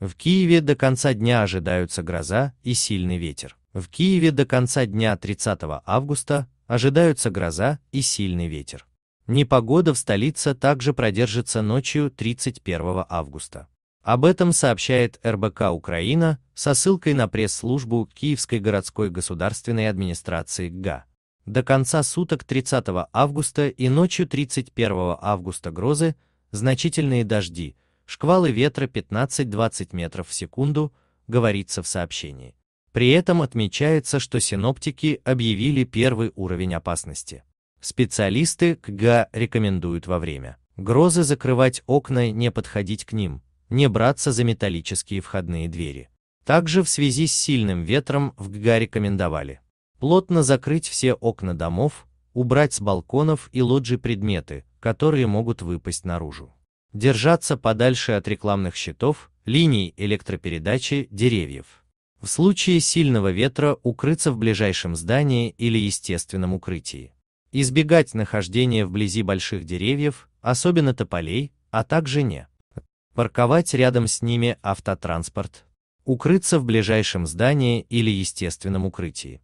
В Киеве до конца дня ожидаются гроза и сильный ветер. В Киеве до конца дня 30 августа ожидаются гроза и сильный ветер. Непогода в столице также продержится ночью 31 августа. Об этом сообщает РБК Украина со ссылкой на пресс-службу Киевской городской государственной администрации ГА. До конца суток 30 августа и ночью 31 августа грозы, значительные дожди – шквалы ветра 15-20 метров в секунду, говорится в сообщении. При этом отмечается, что синоптики объявили первый уровень опасности. Специалисты КГА рекомендуют во время грозы закрывать окна, не подходить к ним, не браться за металлические входные двери. Также в связи с сильным ветром в ГГА рекомендовали плотно закрыть все окна домов, убрать с балконов и лоджий предметы, которые могут выпасть наружу держаться подальше от рекламных щитов, линий электропередачи, деревьев. В случае сильного ветра укрыться в ближайшем здании или естественном укрытии. Избегать нахождения вблизи больших деревьев, особенно тополей, а также не. Парковать рядом с ними автотранспорт. Укрыться в ближайшем здании или естественном укрытии.